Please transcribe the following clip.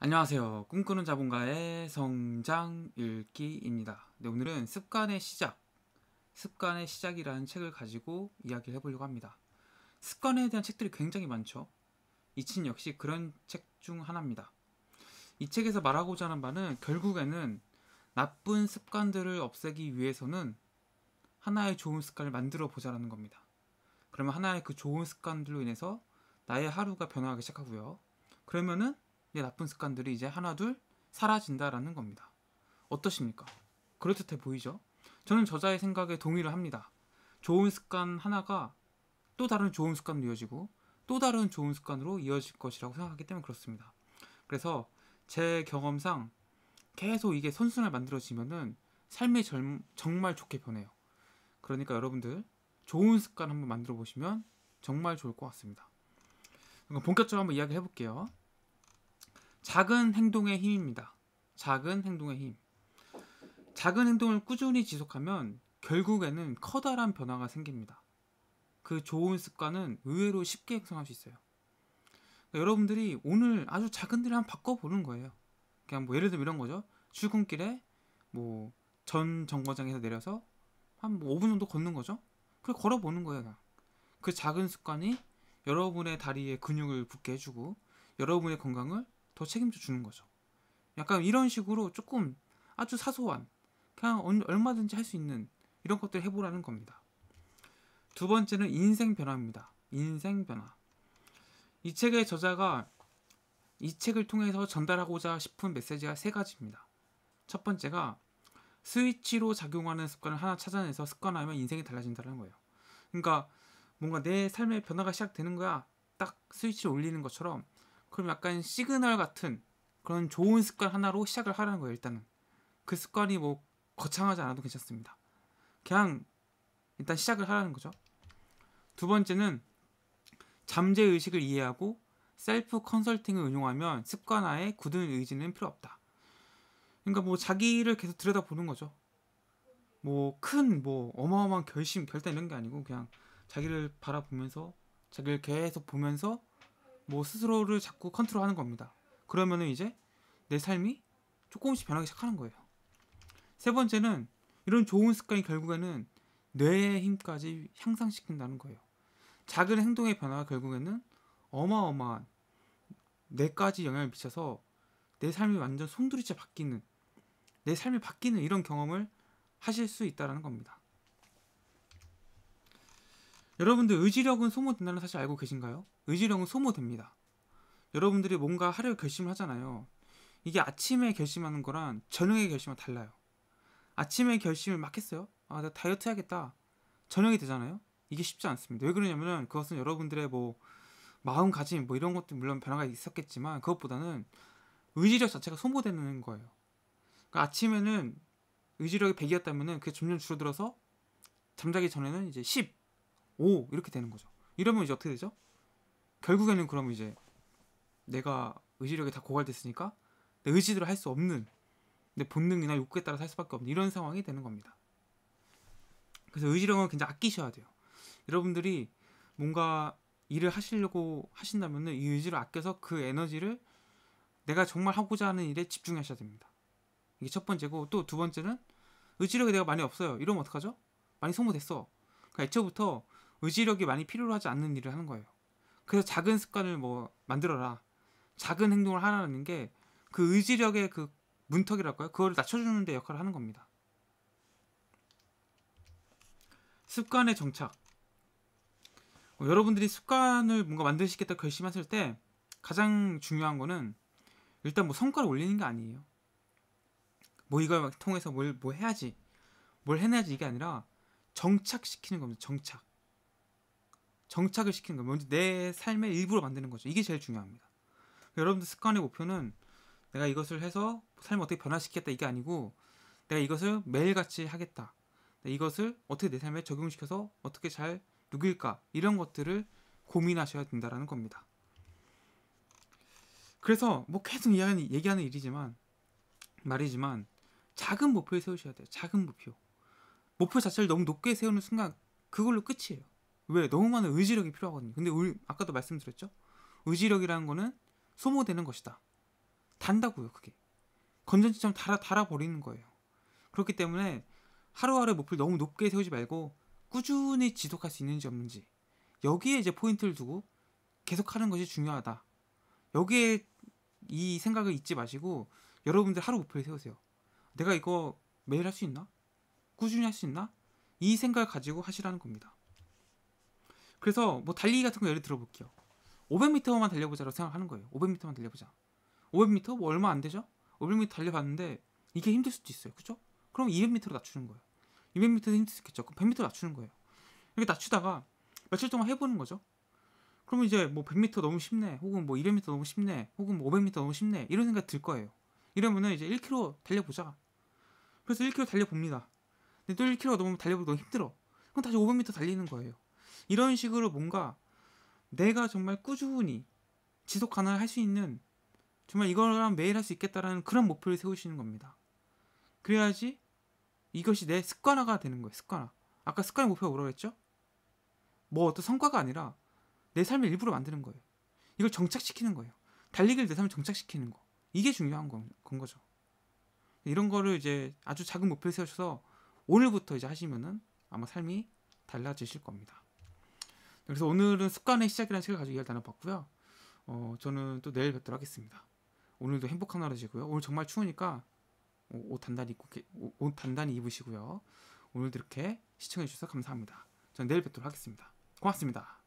안녕하세요. 꿈꾸는 자본가의 성장 읽기입니다. 네, 오늘은 습관의 시작, 습관의 시작이라는 책을 가지고 이야기를 해보려고 합니다. 습관에 대한 책들이 굉장히 많죠. 이 책 역시 그런 책 중 하나입니다. 이 책에서 말하고자 하는 바는 결국에는 나쁜 습관들을 없애기 위해서는 하나의 좋은 습관을 만들어 보자라는 겁니다. 그러면 하나의 그 좋은 습관들로 인해서 나의 하루가 변화하기 시작하고요. 그러면은 예, 나쁜 습관들이 이제 하나 둘 사라진다라는 겁니다. 어떠십니까? 그럴듯해 보이죠? 저는 저자의 생각에 동의를 합니다. 좋은 습관 하나가 또 다른 좋은 습관으로 이어지고 또 다른 좋은 습관으로 이어질 것이라고 생각하기 때문에 그렇습니다. 그래서 제 경험상 계속 이게 선순환 만들어지면은 삶이 젊, 정말 좋게 변해요. 그러니까 여러분들 좋은 습관 한번 만들어 보시면 정말 좋을 것 같습니다. 본격적으로 한번 이야기 해볼게요. 작은 행동의 힘입니다. 작은 행동의 힘. 작은 행동을 꾸준히 지속하면 결국에는 커다란 변화가 생깁니다. 그 좋은 습관은 의외로 쉽게 형성할 수 있어요. 그러니까 여러분들이 오늘 아주 작은 일을 한번 바꿔보는 거예요. 그냥 뭐 예를 들면 이런 거죠. 출근길에 뭐 전 정거장에서 내려서 한뭐 5분 정도 걷는 거죠. 그래 걸어보는 거예요. 그냥. 그 작은 습관이 여러분의 다리에 근육을 붙게 해주고 여러분의 건강을 더 책임져 주는 거죠. 약간 이런 식으로 조금 아주 사소한 그냥 얼마든지 할 수 있는 이런 것들 해보라는 겁니다. 두 번째는 인생 변화입니다. 인생 변화. 이 책의 저자가 이 책을 통해서 전달하고자 싶은 메시지가 세 가지입니다. 첫 번째가 스위치로 작용하는 습관을 하나 찾아내서 습관하면 인생이 달라진다는 거예요. 그러니까 뭔가 내 삶의 변화가 시작되는 거야. 딱 스위치를 올리는 것처럼 그럼 약간 시그널 같은 그런 좋은 습관 하나로 시작을 하라는 거예요, 일단은. 그 습관이 뭐 거창하지 않아도 괜찮습니다. 그냥 일단 시작을 하라는 거죠. 두 번째는 잠재 의식을 이해하고 셀프 컨설팅을 응용하면 습관화에 굳은 의지는 필요 없다. 그러니까 뭐 자기를 계속 들여다보는 거죠. 뭐 큰뭐 뭐 어마어마한 결심, 결단 이런 게 아니고 그냥 자기를 바라보면서 자기를 계속 보면서 뭐 스스로를 자꾸 컨트롤하는 겁니다. 그러면은 이제 내 삶이 조금씩 변하기 시작하는 거예요. 세 번째는 이런 좋은 습관이 결국에는 뇌의 힘까지 향상시킨다는 거예요. 작은 행동의 변화가 결국에는 어마어마한 뇌까지 영향을 미쳐서 내 삶이 완전 송두리째 바뀌는 내 삶이 바뀌는 이런 경험을 하실 수 있다라는 겁니다. 여러분들 의지력은 소모된다는 사실 알고 계신가요? 의지력은 소모됩니다. 여러분들이 뭔가 하려 결심을 하잖아요. 이게 아침에 결심하는 거랑 저녁에 결심은 달라요. 아침에 결심을 막 했어요. 아, 나 다이어트 해야겠다. 저녁이 되잖아요. 이게 쉽지 않습니다. 왜 그러냐면은 그것은 여러분들의 뭐 마음가짐 뭐 이런 것도 물론 변화가 있었겠지만 그것보다는 의지력 자체가 소모되는 거예요. 그러니까 아침에는 의지력이 100이었다면은 그게 점점 줄어들어서 잠자기 전에는 이제 10, 5 이렇게 되는 거죠. 이러면 이제 어떻게 되죠? 결국에는 그러면 이제 내가 의지력이 다 고갈됐으니까 내 의지대로 할 수 없는 내 본능이나 욕구에 따라 살 수밖에 없는 이런 상황이 되는 겁니다. 그래서 의지력은 굉장히 아끼셔야 돼요. 여러분들이 뭔가 일을 하시려고 하신다면은 이 의지를 아껴서 그 에너지를 내가 정말 하고자 하는 일에 집중하셔야 됩니다. 이게 첫 번째고 또 두 번째는 의지력이 내가 많이 없어요. 이러면 어떡하죠? 많이 소모됐어. 그러니까 애초부터 의지력이 많이 필요로 하지 않는 일을 하는 거예요. 그래서 작은 습관을 뭐 만들어라. 작은 행동을 하라는 게 그 의지력의 그 문턱이랄까요? 그거를 낮춰주는 데 역할을 하는 겁니다. 습관의 정착. 어, 여러분들이 습관을 뭔가 만드시겠다 결심하실 때 가장 중요한 거는 일단 뭐 성과를 올리는 게 아니에요. 뭐 이걸 통해서 뭘, 뭐 해야지, 뭘 해내야지 이게 아니라 정착시키는 겁니다. 정착. 정착을 시키는 거예요. 내 삶의 일부로 만드는 거죠. 이게 제일 중요합니다. 그러니까 여러분들 습관의 목표는 내가 이것을 해서 삶을 어떻게 변화시키겠다 이게 아니고 내가 이것을 매일같이 하겠다. 이것을 어떻게 내 삶에 적용시켜서 어떻게 잘 누길까 이런 것들을 고민하셔야 된다라는 겁니다. 그래서 뭐 계속 얘기하는, 얘기하는 일이지만 말이지만 작은 목표를 세우셔야 돼요. 작은 목표. 목표 자체를 너무 높게 세우는 순간 그걸로 끝이에요. 왜 너무 많은 의지력이 필요하거든요. 근데 의, 아까도 말씀드렸죠. 의지력이라는 거는 소모되는 것이다. 단다고요, 그게. 건전지처럼 달아 달아 버리는 거예요. 그렇기 때문에 하루하루 목표를 너무 높게 세우지 말고 꾸준히 지속할 수 있는지 없는지 여기에 이제 포인트를 두고 계속하는 것이 중요하다. 여기에 이 생각을 잊지 마시고 여러분들 하루 목표를 세우세요. 내가 이거 매일 할 수 있나? 꾸준히 할 수 있나? 이 생각을 가지고 하시라는 겁니다. 그래서 뭐 달리기 같은 거 예를 들어볼게요. 500m만 달려보자라고 생각하는 거예요. 500m만 달려보자. 500m 뭐 얼마 안 되죠? 500m 달려봤는데 이게 힘들 수도 있어요. 그죠? 그럼 200m로 낮추는 거예요. 200m도 힘들겠죠. 수있 그럼 100m로 낮추는 거예요. 이렇게 낮추다가 며칠 동안 해보는 거죠. 그러면 이제 뭐 100m 너무 쉽네, 혹은 뭐 200m 너무 쉽네, 혹은 뭐 500m 너무 쉽네 이런 생각 들 거예요. 이러면은 이제 1km 달려보자. 그래서 1km 달려봅니다. 근데 또 1km 넘으면 달려보기 너무 힘들어. 그럼 다시 500m 달리는 거예요. 이런 식으로 뭔가 내가 정말 꾸준히 지속 가능할 수 있는 정말 이거랑 매일 할 수 있겠다라는 그런 목표를 세우시는 겁니다. 그래야지 이것이 내 습관화가 되는 거예요. 습관화. 아까 습관의 목표가 뭐라고 했죠? 뭐 어떤 성과가 아니라 내삶을일부러 만드는 거예요. 이걸 정착시키는 거예요. 달리기를 내삶을 정착시키는 거. 이게 중요한 건, 건 거죠. 이런 거를 이제 아주 작은 목표를 세우셔서 오늘부터 이제 하시면은 아마 삶이 달라지실 겁니다. 그래서 오늘은 습관의 시작이라는 책을 가지고 이야기를 나눠봤고요. 어, 저는 또 내일 뵙도록 하겠습니다. 오늘도 행복한 하루 되시고요. 오늘 정말 추우니까 옷 단단히 입고 옷 단단히 입으시고요. 오늘도 이렇게 시청해 주셔서 감사합니다. 저는 내일 뵙도록 하겠습니다. 고맙습니다.